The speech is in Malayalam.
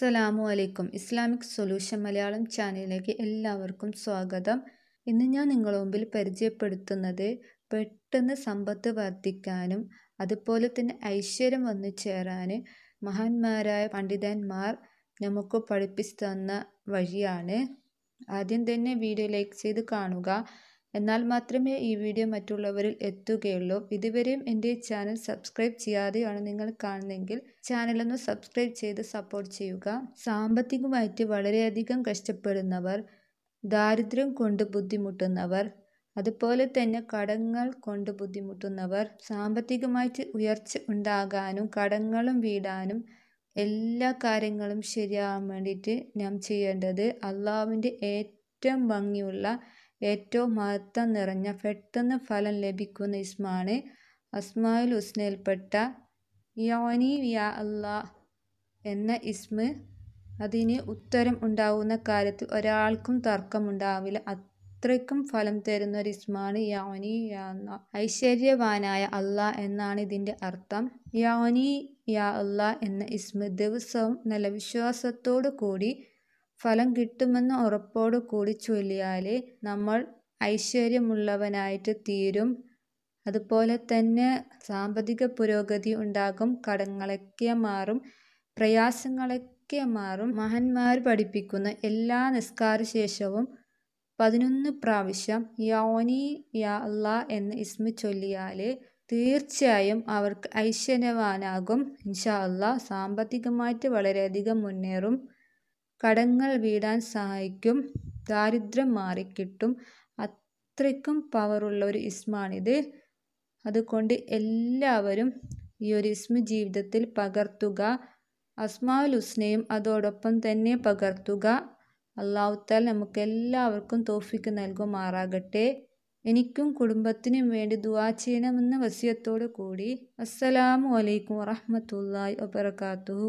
അസ്സലാമു അലൈക്കും ഇസ്ലാമിക് സൊല്യൂഷൻ മലയാളം ചാനലിലേക്ക് എല്ലാവർക്കും സ്വാഗതം ഇന്ന് ഞാൻ നിങ്ങളുടെ മുമ്പിൽ പരിചയപ്പെടുത്തുന്നത് പെട്ടെന്ന് സമ്പത്ത് വർദ്ധിക്കാനും അതുപോലെ തന്നെ ഐശ്വര്യം വന്നു ചേരാൻ മഹാന്മാരായ പണ്ഡിതന്മാർ നമുക്ക് പഠിപ്പിച്ചു തന്ന വഴിയാണ് ആദ്യം തന്നെ വീഡിയോ ലൈക്ക് ചെയ്ത് കാണുക എന്നാൽ മാത്രമേ ഈ വീഡിയോ മറ്റുള്ളവരിൽ എത്തുകയുള്ളൂ ഇതുവരെയും എൻ്റെ ചാനൽ സബ്സ്ക്രൈബ് ചെയ്യാതെയാണ് നിങ്ങൾ കാണുന്നതെങ്കിൽ ചാനലൊന്ന് സബ്സ്ക്രൈബ് ചെയ്ത് സപ്പോർട്ട് ചെയ്യുക സാമ്പത്തികമായിട്ട് വളരെയധികം കഷ്ടപ്പെടുന്നവർ ദാരിദ്ര്യം കൊണ്ട് ബുദ്ധിമുട്ടുന്നവർ അതുപോലെ തന്നെ കടങ്ങൾ കൊണ്ട് ബുദ്ധിമുട്ടുന്നവർ സാമ്പത്തികമായിട്ട് ഉയർച്ച ഉണ്ടാകാനും കടങ്ങളും വീടാനും എല്ലാ കാര്യങ്ങളും ശരിയാകാൻ വേണ്ടിയിട്ട് നാം ചെയ്യേണ്ടത് അള്ളാവിൻ്റെ ഏറ്റവും ഏറ്റവും ഭംഗിയുള്ള ഏറ്റവും മഹത്വം നിറഞ്ഞ പെട്ടെന്ന് ഫലം ലഭിക്കുന്ന ഇസ്മാണ് അസ്മായുൽ ഹുസ്നയിൽപ്പെട്ട യോനി യാ അല്ലാ എന്ന ഇസ്മ അതിന് ഉത്തരം ഉണ്ടാവുന്ന കാര്യത്തിൽ ഒരാൾക്കും തർക്കമുണ്ടാവില്ല അത്രയ്ക്കും ഫലം തരുന്ന ഒരു ഇസ്മാണ് യോനി യാ ഐശ്വര്യവാനായ അല്ലാ എന്നാണ് ഇതിൻ്റെ അർത്ഥം യോനി യാ അല്ലാ എന്ന ഇസ്മ ദിവസവും നല്ല വിശ്വാസത്തോടു കൂടി ഫലം കിട്ടുമെന്ന ഉറപ്പോടു കൂടി ചൊല്ലിയാൽ നമ്മൾ ഐശ്വര്യമുള്ളവനായിട്ട് തീരും അതുപോലെ തന്നെ സാമ്പത്തിക പുരോഗതി ഉണ്ടാകും കടങ്ങളൊക്കെ മാറും പ്രയാസങ്ങളൊക്കെ മാറും മഹന്മാർ പഠിപ്പിക്കുന്ന എല്ലാ നിസ്കാര ശേഷവും പതിനൊന്ന് പ്രാവശ്യം യോനി യാ എന്ന് ഇസ്മി ചൊല്ലിയാൽ തീർച്ചയായും അവർക്ക് ഐശ്വര്യവാനാകും ഇൻഷാ അല്ല സാമ്പത്തികമായിട്ട് വളരെയധികം മുന്നേറും കടങ്ങൾ വീടാൻ സഹായിക്കും ദാരിദ്ര്യം മാറിക്കിട്ടും അത്രയ്ക്കും പവറുള്ള ഒരു ഇസ്മാണിത് അതുകൊണ്ട് എല്ലാവരും ഈ ഒരു ഇസ്മ ജീവിതത്തിൽ പകർത്തുക അസ്മാവുൽ ഉസ്നയും അതോടൊപ്പം തന്നെ പകർത്തുക അള്ളാഹുത്താൽ നമുക്ക് എല്ലാവർക്കും തോഫിക്ക് നൽകുമാറാകട്ടെ എനിക്കും കുടുംബത്തിനും വേണ്ടി ദുവാ ചെയ്യണമെന്ന വസ്യത്തോടു കൂടി അസ്സലാമു അലൈക്കും വറഹമത്തല്ലാ വബർക്കാത്തു